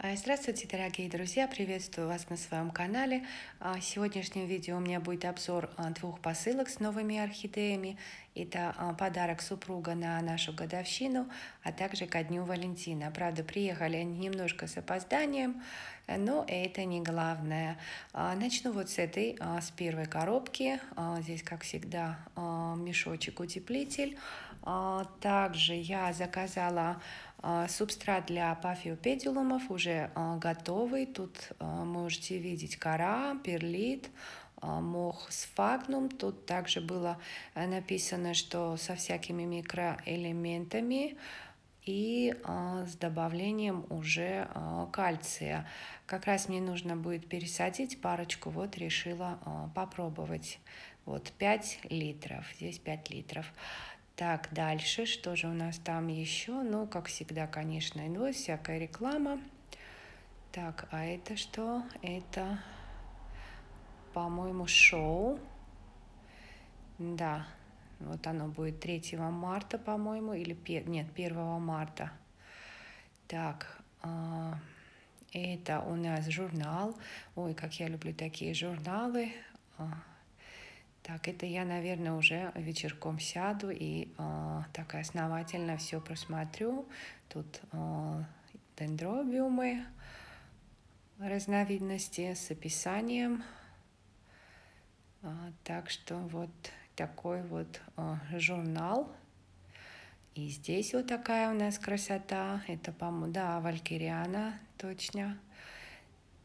Э, здравствуйте, дорогие друзья! Приветствую вас на своем канале. Э, в сегодняшнем видео у меня будет обзор э, двух посылок с новыми орхидеями. Это подарок супруга на нашу годовщину, а также ко Дню Валентина. Правда, приехали они немножко с опозданием, но это не главное. Начну вот с этой, с первой коробки. Здесь, как всегда, мешочек-утеплитель. Также я заказала а, субстрат для пафиопедилумов уже а, готовый. Тут а, можете видеть кора, перлит, мох сфагнум. Тут также было э, написано, что со всякими микроэлементами и с добавлением уже кальция. Как раз мне нужно будет пересадить парочку, вот решила попробовать. Вот 5 литров, здесь 5 литров. Так, дальше, что же у нас там еще? Ну, как всегда, конечно, идет всякая реклама. Так, а это что? Это, по-моему, шоу. Да, вот оно будет 3 марта, по-моему, или нет, 1 марта. Так, а, это у нас журнал. Ой, как я люблю такие журналы. А, так, это я, наверное, уже вечерком сяду и э, так основательно все просмотрю. Тут э, дендробиумы, разновидности с описанием. Э, так что вот такой вот э, журнал. И здесь вот такая у нас красота. Это, по-моему, да, валькириана, точно.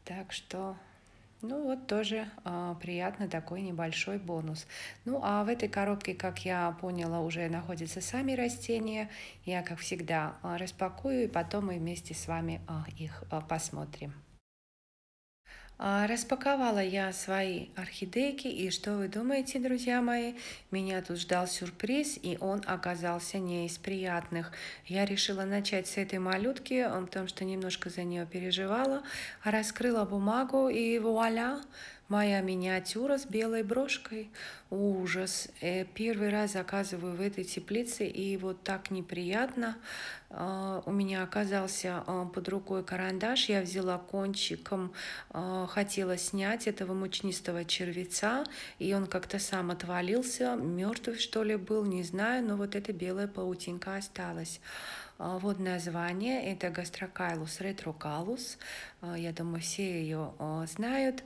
Так что ну вот тоже а, приятно такой небольшой бонус. Ну а в этой коробке, как я поняла, уже находятся сами растения. Я, как всегда, а, распакую и потом мы вместе с вами а, их а, посмотрим. А, распаковала я свои орхидейки, и что вы думаете, друзья мои? Меня тут ждал сюрприз, и он оказался не из приятных. Я решила начать с этой малютки, потому что немножко за нее переживала. Раскрыла бумагу, и вуаля! Моя миниатюра с белой брошкой. Ужас. Э, первый раз заказываю в этой теплице, и вот так неприятно. А, у меня оказался а, под рукой карандаш. Я взяла кончиком, а, хотела снять этого мучнистого червеца, и он как-то сам отвалился. Мертвый, что ли, был, не знаю, но вот эта белая паутинка осталась. А, вот название – это гастрокайлус ретрокалус. А, я думаю, все ее а, знают.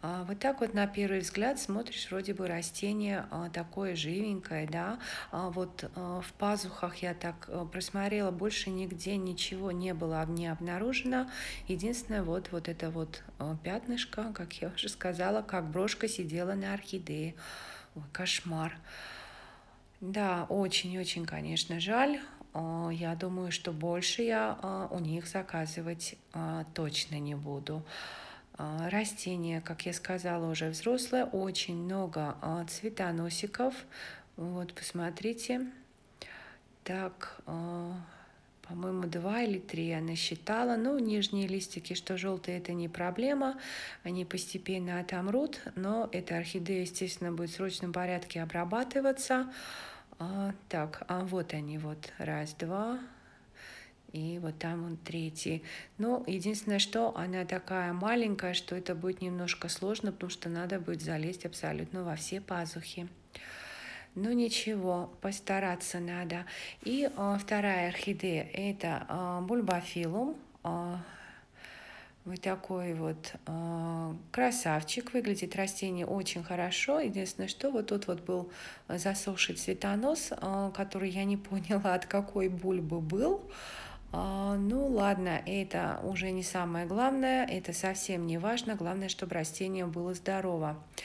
Вот так вот на первый взгляд смотришь, вроде бы растение такое живенькое, да. Вот в пазухах я так просмотрела, больше нигде ничего не было не обнаружено. Единственное, вот, вот это вот пятнышко, как я уже сказала, как брошка сидела на орхидее. Ой, кошмар. Да, очень-очень, конечно, жаль. А, я думаю, что больше я а, у них заказывать а, точно не буду. Растения, как я сказала, уже взрослые, очень много цветоносиков. Вот, посмотрите. Так, по-моему, два или три Я насчитала. Ну, нижние листики, что желтые, это не проблема. Они постепенно отомрут, но эта орхидея, естественно, будет в срочном порядке обрабатываться. А, так, а вот они, вот раз, два, и вот там он третий. Ну, единственное, что она такая маленькая, что это будет немножко сложно, потому что надо будет залезть абсолютно во все пазухи. Но ну, ничего, постараться надо. И э, вторая орхидея – это э, бульбофилум. Э, вот такой вот э, красавчик. Выглядит растение очень хорошо. Единственное, что вот тут вот был э, засохший цветонос, э, который я не поняла, от какой бульбы был. Э, ну ладно, это уже не самое главное, это совсем не важно. Главное, чтобы растение было здорово. Э,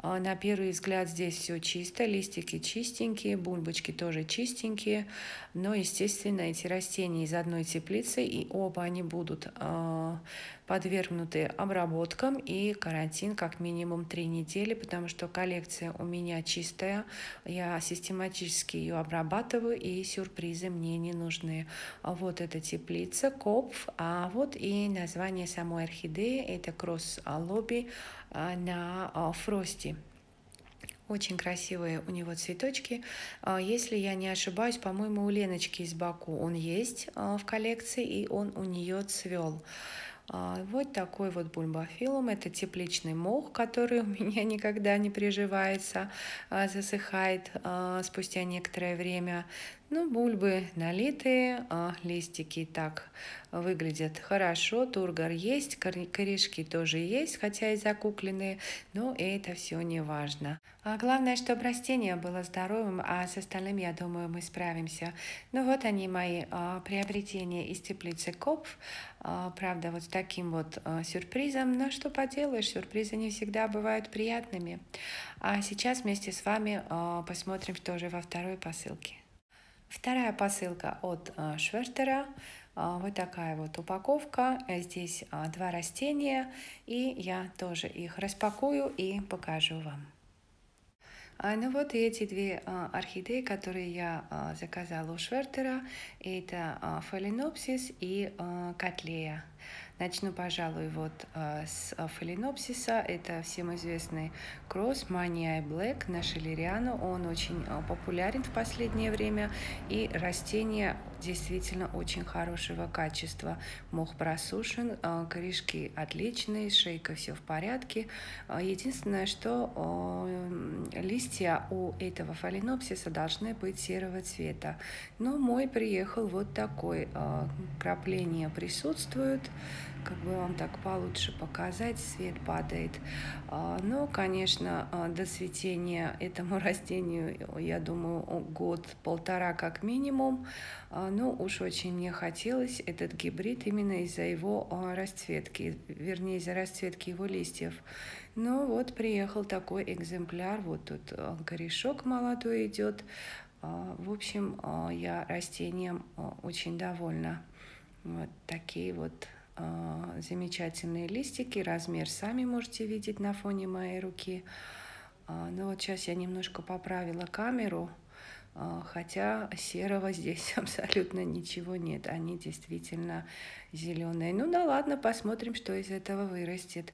а, на первый взгляд здесь все чисто, листики чистенькие, бульбочки тоже чистенькие, но, естественно, эти растения из одной теплицы, и оба они будут а, подвергнуты обработкам и карантин как минимум три недели, потому что коллекция у меня чистая, я систематически ее обрабатываю, и сюрпризы мне не нужны. А вот эта теплица, копф, а вот и название самой орхидеи, это кросс-лобби на фросте. Очень красивые у него цветочки. А, если я не ошибаюсь, по-моему, у Леночки из Баку он есть а, в коллекции, и он у нее цвел. А, вот такой вот бульбофилум. Это тепличный мох, который у меня никогда не приживается, засыхает спустя некоторое время. Ну, бульбы налитые, а листики так выглядят хорошо. Тургор есть, корешки тоже есть, хотя и закукленные, но это все не важно. А главное, чтобы растение было здоровым, а с остальным, я думаю, мы справимся. Ну вот они мои а, приобретения из теплицы Копф. А, правда, вот с таким вот а, сюрпризом. Но что поделаешь, сюрпризы не всегда бывают приятными. А сейчас вместе с вами а, посмотрим, что же во второй посылке. Вторая посылка от э, Швертера. А, вот такая вот упаковка. Здесь а, два растения, и я тоже их распакую и покажу вам. А, ну вот эти две орхидеи, которые я заказала у Швертера, это фаленопсис и а, котлея. Начну, пожалуй, вот э, с э, фаленопсиса. Это всем известный кросс Мания Black на шелериану. Он очень э, популярен в последнее время. И растение действительно очень хорошего качества. Мох просушен, э, корешки отличные, шейка все в порядке. Э, единственное, что листья у этого фаленопсиса должны быть серого цвета. Но мой приехал вот такой. Э, Крапления присутствуют. Как бы вам так получше показать, свет падает. Но, конечно, до цветения этому растению, я думаю, год-полтора как минимум. А, но ну, уж очень мне хотелось этот гибрид именно из-за его а, расцветки, вернее, из-за расцветки его листьев. Но вот приехал такой экземпляр, вот тут а, корешок молодой идет. В общем, я растением очень довольна. Вот такие вот замечательные листики. Размер сами можете видеть на фоне моей руки. Ну вот сейчас я немножко поправила камеру, а, хотя серого здесь абсолютно ничего нет. Они действительно зеленые. Ну да ладно, посмотрим, что из этого вырастет.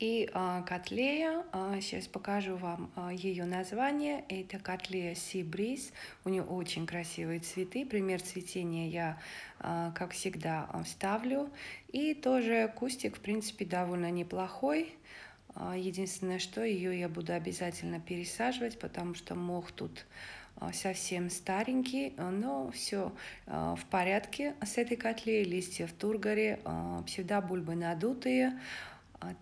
И а, котлея, а, сейчас покажу вам а, ее название, это котлея Sea Breeze, у нее очень красивые цветы, пример цветения я, а, как всегда, вставлю. А, И тоже кустик, в принципе, довольно неплохой, а, единственное, что ее я буду обязательно пересаживать, потому что мох тут а, совсем старенький, а, но все а, в порядке с этой котле. Листья в тургоре, всегда бульбы надутые,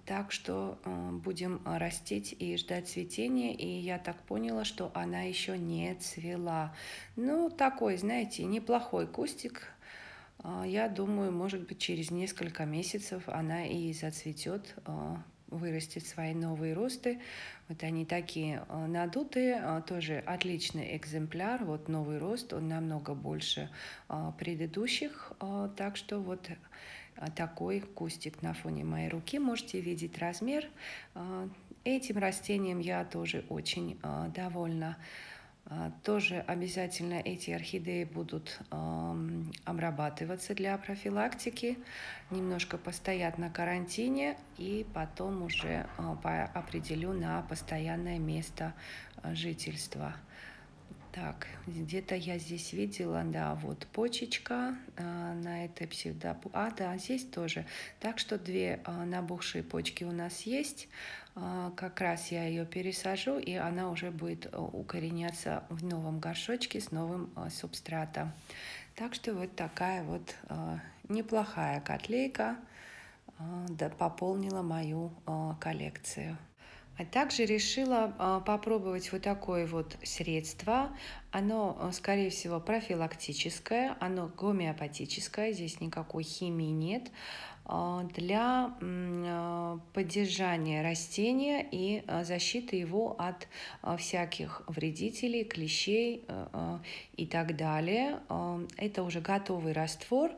так что будем растить и ждать цветения. И я так поняла, что она еще не цвела. Ну, такой, знаете, неплохой кустик. Я думаю, может быть, через несколько месяцев она и зацветет вырастет свои новые росты. Вот они такие э, надутые, э, тоже отличный экземпляр. Вот новый рост, он намного больше э, предыдущих. Так что вот такой кустик на фоне моей руки. Можете видеть размер. Этим растением я тоже очень довольна. А, тоже обязательно эти орхидеи будут обрабатываться для профилактики, немножко постоят на карантине и потом уже а, определю на постоянное место а, жительства. Так, где-то я здесь видела, да, вот почечка а, на этой псевдо... А, да, здесь тоже. Так что две а, набухшие почки у нас есть. А, как раз я ее пересажу, и она уже будет э, укореняться в новом горшочке с новым а, субстратом. Так что вот такая вот а, неплохая котлейка а, да, пополнила мою а, коллекцию. А также решила а, попробовать вот такое вот средство. Оно, а, скорее всего, профилактическое, оно гомеопатическое, здесь никакой химии нет, а, для поддержания растения и защиты его от всяких вредителей, клещей и так далее. Это уже готовый раствор,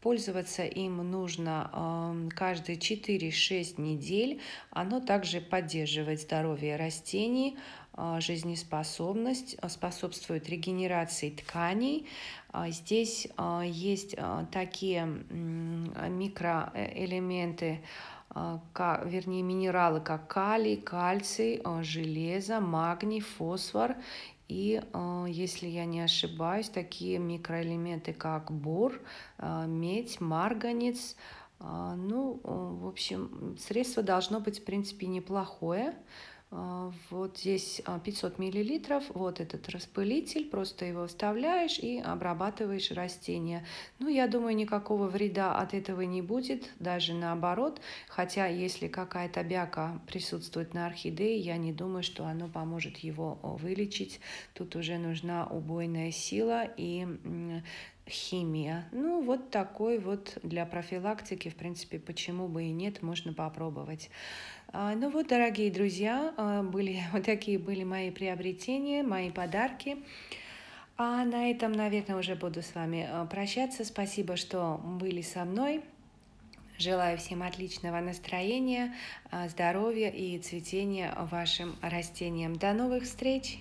Пользоваться им нужно эм, каждые 4-6 недель. Оно также поддерживает здоровье растений, э, жизнеспособность, э, способствует регенерации тканей. А здесь э, есть такие микроэлементы, а, вернее, минералы, как калий, кальций, а, железо, магний, фосфор. И, а, если я не ошибаюсь, такие микроэлементы, как бор, медь, марганец. Ну, в общем, средство должно быть, в принципе, неплохое. А, вот здесь 500 а, миллилитров, вот этот распылитель, просто его вставляешь и обрабатываешь растения. Ну, я думаю, никакого вреда от этого не будет, даже наоборот. Хотя, если какая-то бяка присутствует на орхидее, я не думаю, что оно поможет его вылечить. Тут уже нужна убойная сила и химия. Ну, вот такой вот для профилактики, в принципе, почему бы и нет, можно попробовать. А, ну вот, дорогие друзья, а, были, вот такие были мои приобретения, мои подарки. А на этом, наверное, уже буду с вами а, прощаться. Спасибо, что были со мной. Желаю всем отличного настроения, здоровья и цветения вашим растениям. До новых встреч!